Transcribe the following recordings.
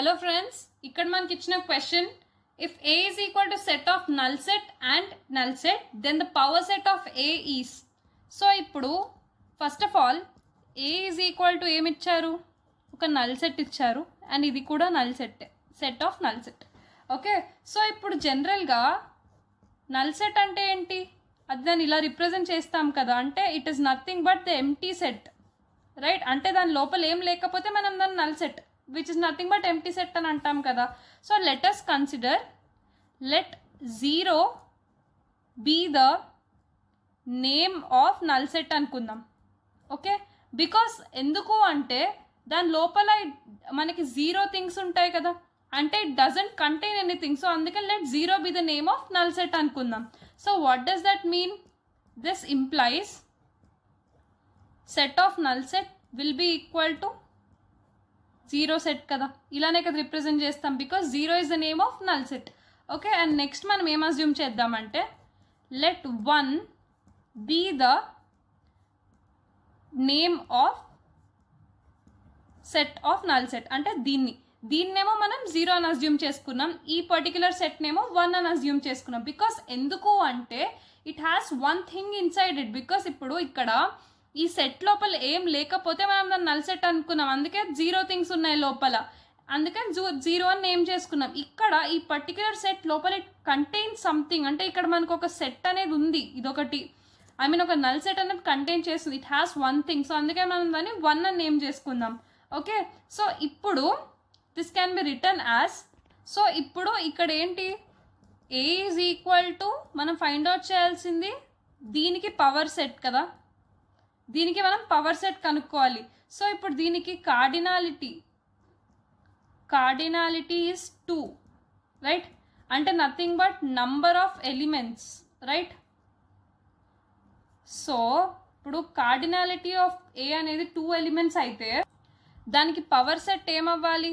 hello friends ఇక్కడ మనకి ఇచ్చిన question if A is equal to set of null set and null set then the power set of A is so ఇప్పుడు first of all A is equal to ఏమి ఇచ్చారు ఒక null set ఇచ్చారు and ఇది కూడా null set set of null set okay so ఇప్పుడు జనరల్గా null set అంటే ఏంటి అది దాన్ని ఇలా రిప్రజెంట్ చేస్తాం కదా అంటే it is nothing but the empty set right అంటే దాని లోపల ఏం లేకపోతే మనం దాన్ని null set which is nothing but empty set అని అంటాం కదా so let us consider let zero be the name of null set అనుకుందాం ఓకే బికాస్ ఎందుకు అంటే దాని లోపల మనకి జీరో థింగ్స్ ఉంటాయి కదా అంటే it doesn't contain anything so అందుకని let zero be the name of null set అనుకుందాం so what does that mean this implies set of null set will be equal to zero set కదా ఇలానే కదా represent చేస్తాం because zero is the name of null set okay and next మనం ఏం assume చేద్దామంటే let one be the name of set of null set అంటే దీన్ని దీన్నేమో మనం జీరో అని అజ్యూమ్ చేసుకున్నాం ఈ పర్టికులర్ సెట్నేమో వన్ అని అజ్యూమ్ చేసుకున్నాం బికాస్ ఎందుకు అంటే it has one thing inside it because ఇప్పుడు ఇక్కడ ఈ సెట్ లోపల ఏం లేకపోతే మనం దాన్ని నల్ సెట్ అనుకున్నాం అందుకే జీరో థింగ్స్ ఉన్నాయి లోపల అందుకే జూ జీరో అని నేమ్ చేసుకున్నాం ఇక్కడ ఈ పర్టికులర్ సెట్ లోపల ఇట్ కంటైన్ సంథింగ్ అంటే ఇక్కడ మనకు ఒక సెట్ అనేది ఉంది ఇదొకటి ఐ మీన్ ఒక నల్ సెట్ అనేది కంటైన్ చేస్తుంది it has one thing so అందుకే మనం దాన్ని వన్ అని నేమ్ చేసుకుందాం ఓకే సో ఇప్పుడు this can be return as so ఇప్పుడు ఇక్కడ ఏంటి ఏ ఈజ్ ఈక్వల్ టు మనం ఫైండ్ అవుట్ చేయాల్సింది దీనికి పవర్ సెట్ కదా దీనికి మనం పవర్ సెట్ కనుక్కోవాలి సో ఇప్పుడు దీనికి cardinality cardinality is two right అంటే nothing but number of elements right so ఇప్పుడు కార్డినాలిటీ ఆఫ్ ఏ అనేది టూ ఎలిమెంట్స్ అయితే దానికి పవర్ సెట్ ఏమవ్వాలి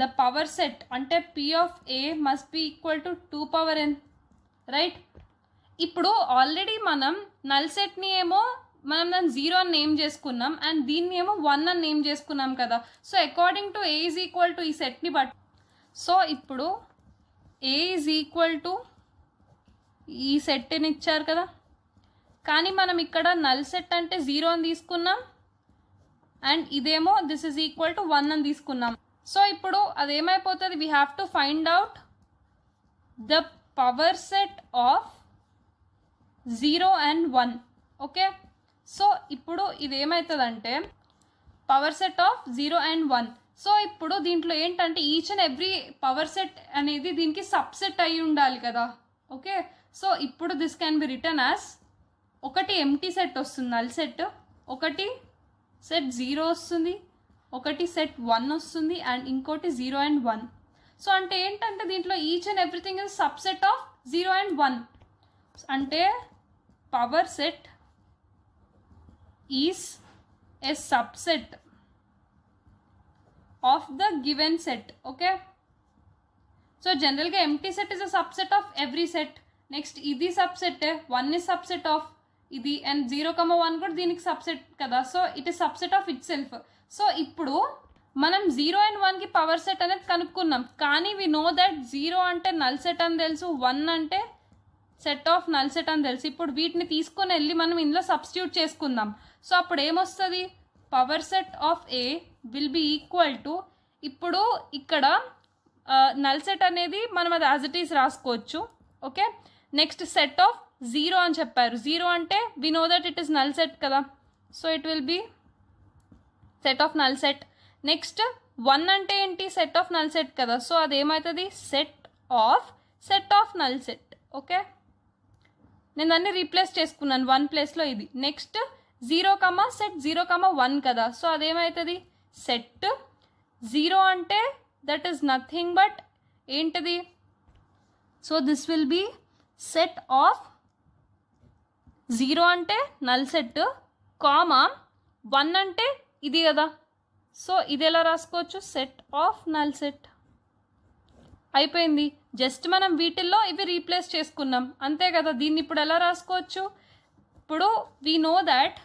ద పవర్ సెట్ అంటే P of A must be equal to two power N right ఇప్పుడు already మనం null సెట్ని ఏమో మనం దాన్ని జీరో అని నేమ్ చేసుకున్నాం అండ్ దీన్ని ఏమో వన్ అని నేమ్ చేసుకున్నాం కదా so according to A is equal to ఈ సెట్ని బట్ సో ఇప్పుడు ఏ ఈజ్ ఈక్వల్ టు ఈ సెట్ని ఇచ్చారు కదా కానీ మనం ఇక్కడ నల్ సెట్ అంటే జీరో అని తీసుకున్నాం అండ్ ఇదేమో this is equal to one అని తీసుకున్నాం సో ఇప్పుడు అదేమైపోతుంది we have to find out the power set of zero and one okay so ఇప్పుడు ఇది ఏమవుతుందంటే power set of zero and one so ఇప్పుడు దీంట్లో ఏంటంటే each and every power set అనేది దీనికి సబ్సెట్ అయి ఉండాలి కదా ఓకే సో ఇప్పుడు this can be return as ఒకటి ఎంటీ సెట్ వస్తుంది నల్ సెట్ ఒకటి సెట్ జీరో వస్తుంది ఒకటి సెట్ వన్ వస్తుంది అండ్ ఇంకోటి జీరో అండ్ వన్ సో అంటే ఏంటంటే దీంట్లో each and everything is subset of zero and one అంటే power set is a subset of the given set okay so general ga empty set is a subset of every set next idi subset one is subset of idi and 0 comma 1 kuda దీనికి subset kada so it is subset of itself so ippudu ఇప్పుడు మనం zero and వన్కి power set అనేది కనుక్కున్నాం కానీ we know that zero అంటే null set అని తెలుసు వన్ అంటే సెట్ ఆఫ్ నల్ సెట్ అని తెలుసు ఇప్పుడు వీటిని తీసుకొని వెళ్ళి మనం ఇందులో సబ్స్టిట్యూట్ చేసుకుందాం సో అప్పుడు ఏమొస్తుంది power set of A will be equal to ఇప్పుడు ఇక్కడ నల్ సెట్ అనేది మనం అది యాజ్ ఇట్ ఈస్ రాసుకోవచ్చు okay next set of zero అని చెప్పారు జీరో అంటే we know that it is null set కదా so it will be set of null set next one అంటే ఏంటి సెట్ ఆఫ్ నల్ సెట్ కదా సో అదేమవుతుంది set of set of null set okay నేను అన్ని రీప్లేస్ చేసుకున్నాను one ప్లేస్లో ఇది next zero comma set zero comma one కదా సో అదేమవుతుంది సెట్ జీరో అంటే దట్ ఈస్ నథింగ్ బట్ ఏంటిది so this will be set of zero అంటే నల్ సెట్ కామా వన్ అంటే ఇది కదా సో ఇది ఎలా రాసుకోవచ్చు సెట్ ఆఫ్ నల్ సెట్ అయిపోయింది జస్ట్ మనం వీటిల్లో ఇవి రీప్లేస్ చేసుకున్నాం అంతే కదా దీన్ని ఇప్పుడు ఎలా రాసుకోవచ్చు ఇప్పుడు వీ నో దాట్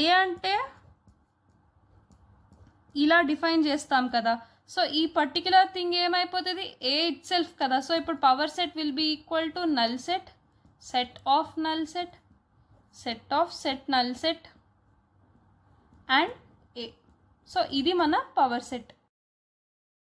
ఏ అంటే ఇలా డిఫైన్ చేస్తాం కదా సో ఈ పర్టిక్యులర్ థింగ్ ఏమైపోతుంది ఏ ఇట్ సెల్ఫ్ కదా సో ఇప్పుడు power set will be equal to null set set of null set set of set null set and A so ఇది మన పవర్ సెట్